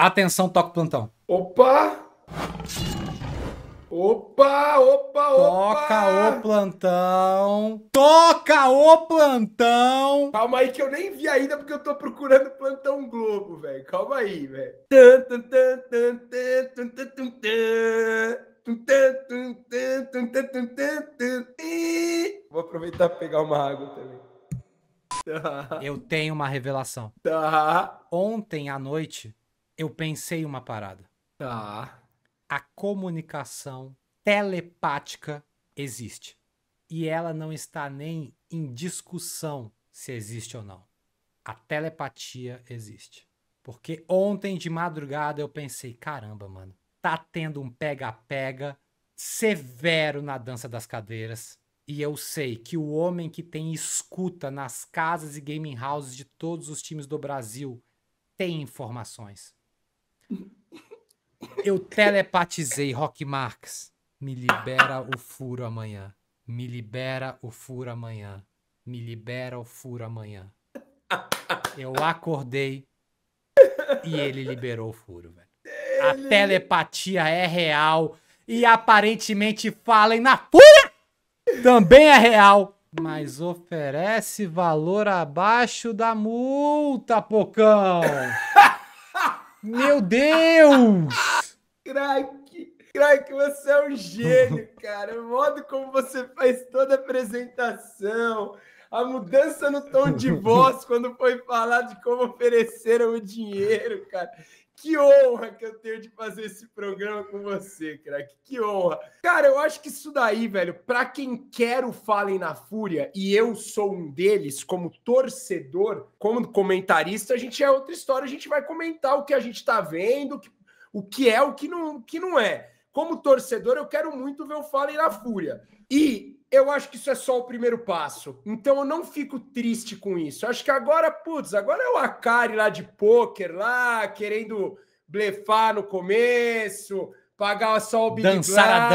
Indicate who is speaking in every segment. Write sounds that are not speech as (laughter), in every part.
Speaker 1: Atenção, toque plantão. Opa! Opa, opa, opa! Toca o plantão! Toca
Speaker 2: o plantão! Calma aí que eu nem vi ainda porque eu tô procurando plantão Globo, velho. Calma aí, velho. Vou aproveitar para pegar uma água também.
Speaker 1: Eu tenho uma revelação. Tá. Ontem à noite, eu pensei uma parada. Tá. A comunicação telepática existe. E ela não está nem em discussão se existe ou não. A telepatia existe. Porque ontem de madrugada eu pensei, caramba, mano, tá tendo um pega-pega severo na dança das cadeiras. E eu sei que o homem que tem escuta nas casas e gaming houses de todos os times do Brasil tem informações. Eu telepatizei, Rock Marx. Me libera o furo amanhã. Me libera o furo amanhã. Me libera o furo amanhã. Eu acordei e ele liberou o furo, velho. A telepatia é real e aparentemente falem na fúria também é real, mas oferece valor abaixo da multa, pocão. (laughs) Meu Deus!
Speaker 2: Crack! Crack, você é um gênio, (laughs) cara. O modo como você faz toda a apresentação, a mudança no tom de (laughs) voz quando foi falar de como ofereceram o dinheiro, cara. Que honra que eu tenho de fazer esse programa com você, craque. Que honra. Cara, eu acho que isso daí, velho, para quem quer o Fallen na Fúria, e eu sou um deles, como torcedor, como comentarista, a gente é outra história. A gente vai comentar o que a gente tá vendo, o que o que é, o que não, o que não é. Como torcedor, eu quero muito ver o Fallen na fúria. E eu acho que isso é só o primeiro passo. Então eu não fico triste com isso. Eu acho que agora, putz, agora é o Akari lá de pôquer, lá, querendo blefar no começo, pagar só o Big Dançar Glide. a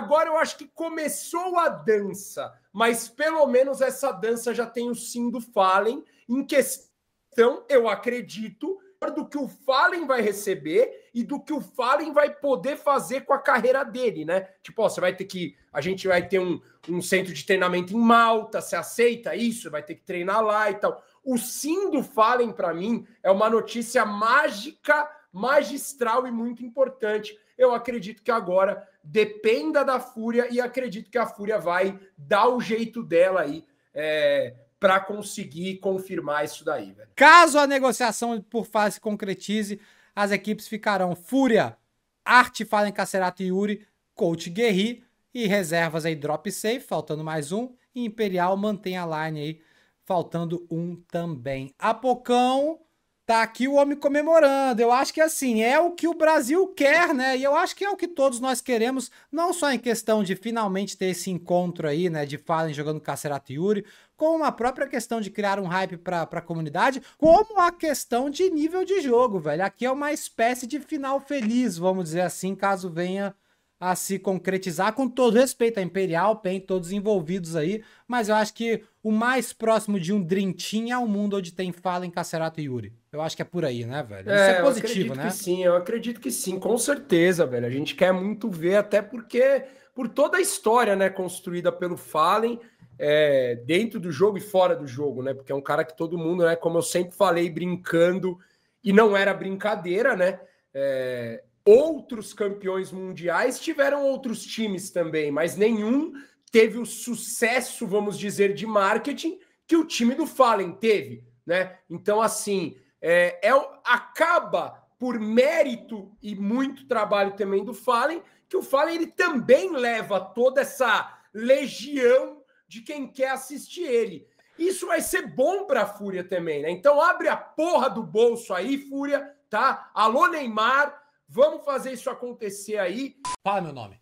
Speaker 2: dança. Agora eu acho que começou a dança, mas pelo menos essa dança já tem o sim do Fallen. Em questão, eu acredito do que o Fallen vai receber e do que o Fallen vai poder fazer com a carreira dele, né? Tipo, ó, você vai ter que. A gente vai ter um, um centro de treinamento em Malta, você aceita isso? Vai ter que treinar lá e tal. O sim do Fallen, para mim, é uma notícia mágica, magistral e muito importante. Eu acredito que agora dependa da Fúria e acredito que a Fúria vai dar o jeito dela aí é, para conseguir confirmar isso daí. Velho.
Speaker 1: Caso a negociação por fase concretize, as equipes ficarão Fúria, Arte, Fallen, Cacerato e Yuri, Coach Guerri e reservas aí Drop Safe, faltando mais um, e Imperial mantém a line aí, faltando um também. Apocão tá aqui o homem comemorando. Eu acho que assim, é o que o Brasil quer, né? E eu acho que é o que todos nós queremos, não só em questão de finalmente ter esse encontro aí, né, de Fallen jogando Cacerato e Yuri, com a própria questão de criar um hype para a comunidade, como a questão de nível de jogo, velho. Aqui é uma espécie de final feliz, vamos dizer assim, caso venha a se concretizar. Com todo respeito à Imperial, PEN, todos envolvidos aí, mas eu acho que o mais próximo de um Dream Team é o mundo onde tem Fallen, em Cacerato e Yuri. Eu acho que é por aí, né, velho? É, Isso é, é positivo, né?
Speaker 2: sim, eu acredito que sim, com certeza, velho. A gente quer muito ver, até porque por toda a história, né, construída pelo Fallen, é, dentro do jogo e fora do jogo, né? Porque é um cara que todo mundo, né? Como eu sempre falei, brincando, e não era brincadeira, né? É, outros campeões mundiais tiveram outros times também, mas nenhum teve o sucesso, vamos dizer, de marketing que o time do Fallen teve, né? Então, assim, é, é acaba por mérito e muito trabalho também do Fallen, que o Fallen ele também leva toda essa legião de quem quer assistir ele. Isso vai ser bom para a Fúria também, né? Então abre a porra do bolso aí, Fúria, tá? Alô, Neymar, vamos fazer isso acontecer aí. Fala meu nome.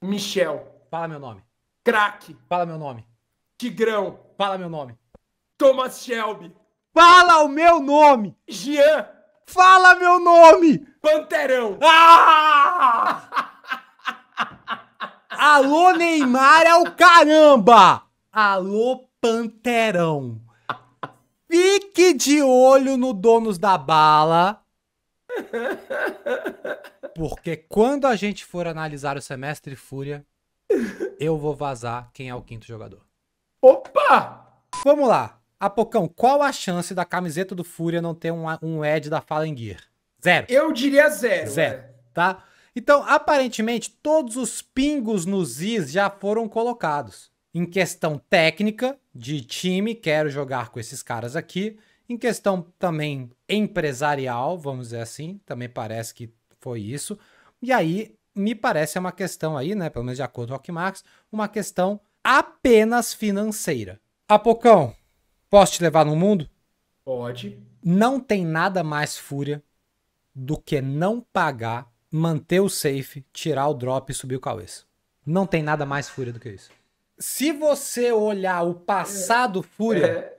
Speaker 2: Michel. Fala meu nome. Craque. Fala meu nome. Tigrão. Fala meu nome. Thomas Shelby. Fala o meu nome. Jean. Fala meu nome. Panterão. Ah!
Speaker 1: Alô, Neymar é o caramba! Alô, Panterão! Fique de olho no Donos da Bala. Porque quando a gente for analisar o semestre Fúria, eu vou vazar quem é o quinto jogador.
Speaker 2: Opa! Vamos
Speaker 1: lá. Apocão, qual a chance da camiseta do Fúria não ter um, um Ed da Fallen Gear? Zero. Eu diria zero. Zero, é. tá? Então, aparentemente, todos os pingos nos is já foram colocados. Em questão técnica, de time, quero jogar com esses caras aqui. Em questão também empresarial, vamos dizer assim, também parece que foi isso. E aí, me parece é uma questão aí, né, pelo menos de acordo com o Rockmarx, uma questão apenas financeira. Apocão, posso te levar no mundo? Pode. Não tem nada mais fúria do que não pagar manter o safe, tirar o drop e subir o Cauês. Não tem nada mais fúria do que isso. Se você olhar o passado é, fúria, é...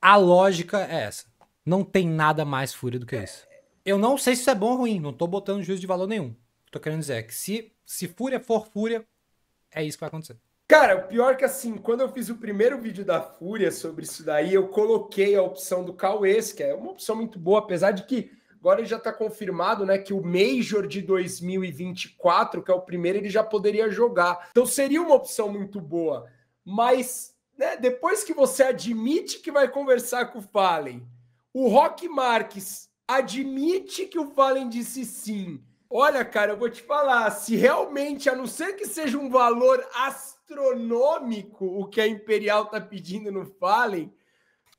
Speaker 1: a lógica é essa. Não tem nada mais fúria do que é. isso. Eu não sei se isso é bom ou ruim, não tô botando juízo de valor nenhum. Tô querendo dizer é que se, se fúria for fúria,
Speaker 2: é isso que vai acontecer. Cara, o pior é que assim, quando eu fiz o primeiro vídeo da Fúria sobre isso daí, eu coloquei a opção do Cauês, que é uma opção muito boa, apesar de que Agora ele já está confirmado, né, que o Major de 2024, que é o primeiro, ele já poderia jogar. Então seria uma opção muito boa. Mas, né, depois que você admite que vai conversar com o Fallen, o Rock Marques admite que o Fallen disse sim. Olha, cara, eu vou te falar, se realmente, a não ser que seja um valor astronômico o que a Imperial está pedindo no Fallen,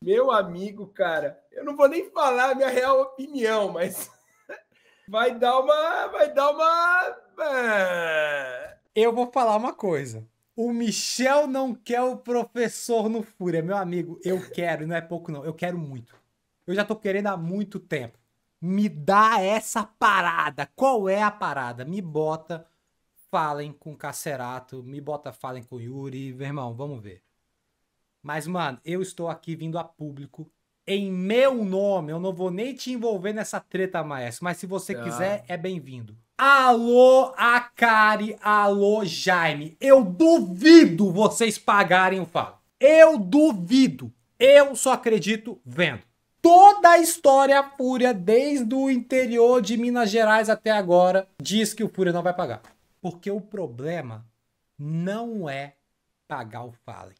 Speaker 2: meu amigo, cara, eu não vou nem falar a minha real opinião, mas (laughs) vai dar uma. Vai dar uma. É.
Speaker 1: Eu vou falar uma coisa. O Michel não quer o professor no Fúria. Meu amigo, eu quero, não é pouco não, eu quero muito. Eu já tô querendo há muito tempo. Me dá essa parada. Qual é a parada? Me bota, falem com Cacerato, me bota, falem com Yuri. Meu irmão, vamos ver. Mas, mano, eu estou aqui vindo a público em meu nome. Eu não vou nem te envolver nessa treta, maestro. Mas se você ah. quiser, é bem-vindo. Alô, Akari, alô, Jaime. Eu duvido vocês pagarem o falo. Eu duvido. Eu só acredito vendo. Toda a história Fúria, desde o interior de Minas Gerais até agora, diz que o Fúria não vai pagar. Porque o problema não é pagar o Fallen.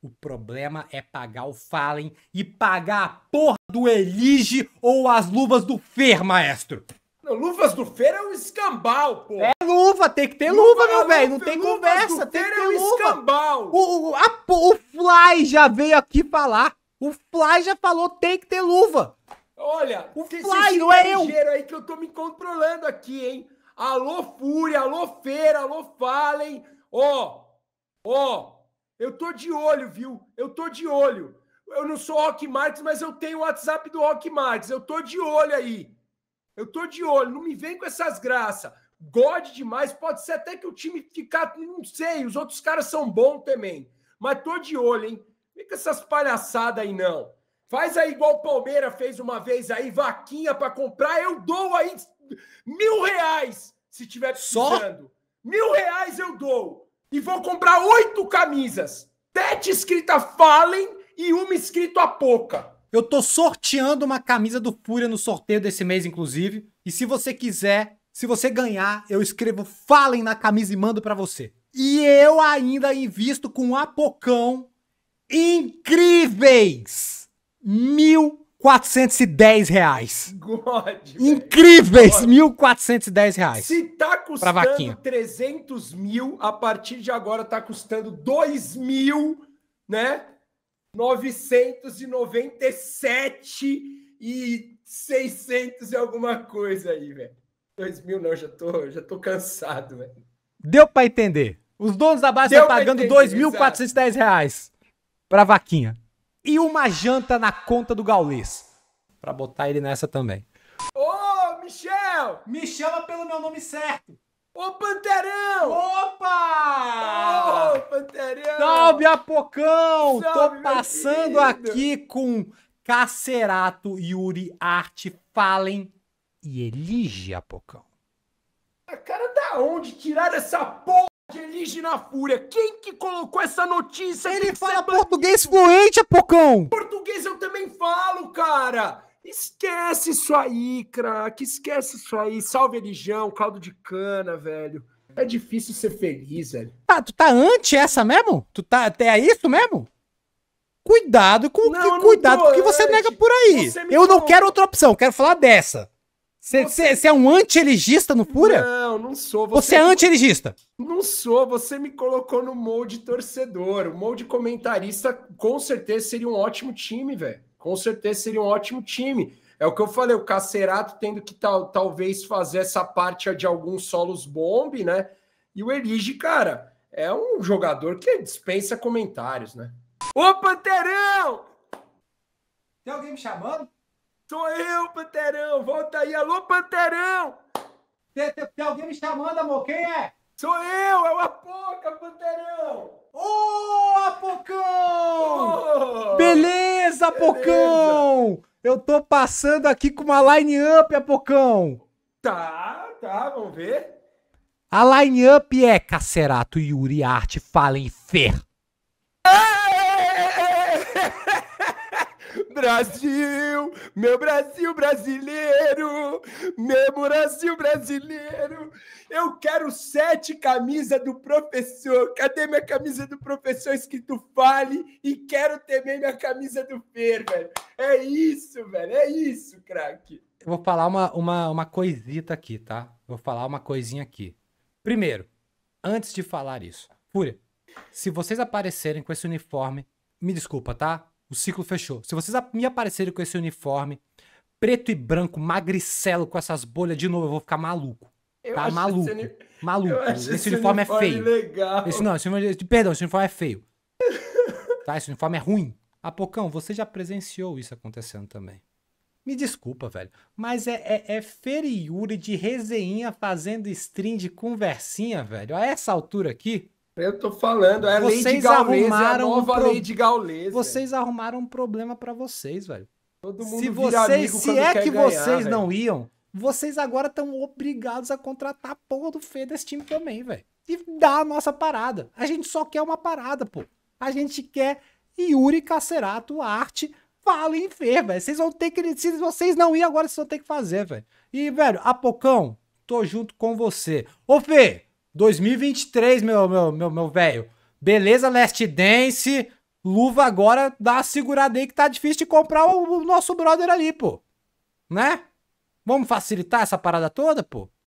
Speaker 1: O problema é pagar o Fallen e pagar a porra do Elige ou as luvas do Fer,
Speaker 2: maestro. luvas do Fer é um escambau, pô. É luva, tem que ter luva, luva meu velho. Não tem conversa, tem que ter é um luva. O, a, o Fly já veio aqui
Speaker 1: falar. O Fly já falou, tem que ter luva.
Speaker 2: Olha, o Fly não é eu. aí que eu tô me controlando aqui, hein. Alô, Fúria, alô, Feira, alô, Fallen. Ó, oh, ó, oh. Eu tô de olho, viu? Eu tô de olho. Eu não sou Rock Martins, mas eu tenho o WhatsApp do Rock Martins. Eu tô de olho aí. Eu tô de olho. Não me vem com essas graças. God demais. Pode ser até que o time ficar. Não sei. Os outros caras são bons também. Mas tô de olho, hein? com essas palhaçadas aí, não. Faz aí igual o Palmeiras fez uma vez aí, vaquinha para comprar. Eu dou aí mil reais se tiver precisando. Só? Mil reais eu dou e vou comprar oito camisas. Tete escrita Fallen
Speaker 1: e uma escrita Apoca. Eu tô sorteando uma camisa do Fúria no sorteio desse mês, inclusive. E se você quiser, se você ganhar, eu escrevo Fallen na camisa e mando para você. E eu ainda invisto com um apocão incríveis! Mil 410 reais.
Speaker 2: God,
Speaker 1: Incríveis, God. 1.410 reais. Se
Speaker 2: tá custando vaquinha. 300 mil, a partir de agora tá custando 2 mil, né? 997 e 600 e alguma coisa aí, velho. 2 mil não, já tô, já tô cansado, velho.
Speaker 1: Deu pra entender. Os donos da base estão pagando R$ 2.410 reais pra vaquinha e uma janta na conta do Gaulês. Pra botar ele nessa também.
Speaker 2: Ô, Michel! Me chama pelo meu nome certo. Ô, Panterão! Opa! Ô, Panterão! Salve, Apocão! Salve, Tô passando aqui
Speaker 1: com Cacerato, Yuri, Arte, Fallen e Elige Apocão.
Speaker 2: A cara da onde? tirar essa porra! Alienígena Fúria, quem que colocou essa notícia? Ele fala português fluente, apocão! É português eu também falo, cara! Esquece isso aí, craque, esquece isso aí. Salve religião, caldo de cana, velho. É difícil ser feliz, velho.
Speaker 1: Tá, tu tá ante essa mesmo? Tu tá até é isso mesmo? Cuidado com o que, cuidado com o que você nega por aí. Eu não quero outra opção, quero falar dessa. Você é um anti-eligista no Fúria?
Speaker 2: Não, não sou. Você, você é, é anti-eligista? Não sou. Você me colocou no molde torcedor. O molde comentarista, com certeza, seria um ótimo time, velho. Com certeza, seria um ótimo time. É o que eu falei, o Cacerato tendo que tal, talvez fazer essa parte de alguns solos bombe, né? E o Elige, cara, é um jogador que dispensa comentários, né? Ô, Panterão! Tem alguém me chamando? Sou eu, Panterão! Volta aí! Alô, Panterão! Tem, tem, tem alguém me chamando, amor? Quem é? Sou eu! É o Apoca, Panterão! Ô, oh, Apocão! Oh, beleza, Apocão!
Speaker 1: Eu tô passando aqui com uma line-up, Apocão!
Speaker 2: Tá, tá, vamos ver.
Speaker 1: A line-up é Cacerato, Yuri, Arte, Fallen, Fer.
Speaker 2: Ah! Brasil, meu Brasil brasileiro, meu Brasil brasileiro. Eu quero sete camisas do professor. Cadê minha camisa do professor escrito Fale? E quero também minha camisa do Fer, velho. É isso, velho. É isso, craque.
Speaker 1: Eu vou falar uma, uma, uma coisita aqui, tá? Vou falar uma coisinha aqui. Primeiro, antes de falar isso, Fúria, se vocês aparecerem com esse uniforme, me desculpa, tá? O ciclo fechou. Se vocês me aparecerem com esse uniforme preto e branco, magricelo, com essas bolhas de novo, eu vou ficar maluco.
Speaker 2: Eu tá maluco. Maluco. Esse, esse, uniforme, é uniforme é feio. Legal. Esse não,
Speaker 1: esse uniforme... É, perdão, esse uniforme é feio. (laughs) tá, esse uniforme é ruim. Apocão, ah, você já presenciou isso acontecendo também. Me desculpa, velho, mas é, é, é feriure de resenha fazendo stream de conversinha, velho. A essa altura
Speaker 2: aqui, eu tô falando, é vocês Lady Gaules, é a nova um pro...
Speaker 1: Lady Vocês velho. arrumaram um problema para vocês, velho. Todo mundo se é vocês, se é que ganhar, vocês velho. não iam, vocês agora estão obrigados a contratar a porra do Fê desse time também, velho. E dar a nossa parada. A gente só quer uma parada, pô. A gente quer Yuri Cacerato, arte, em Fê, velho. Vocês vão ter que. Se vocês não iam agora, vocês vão ter que fazer, velho. E, velho, Apocão, tô junto com você. Ô, Fê! 2023, meu meu meu meu velho. Beleza, Last Dance, luva agora, dá uma segurada aí que tá difícil de comprar o, o nosso brother ali, pô. Né? Vamos facilitar essa parada toda, pô.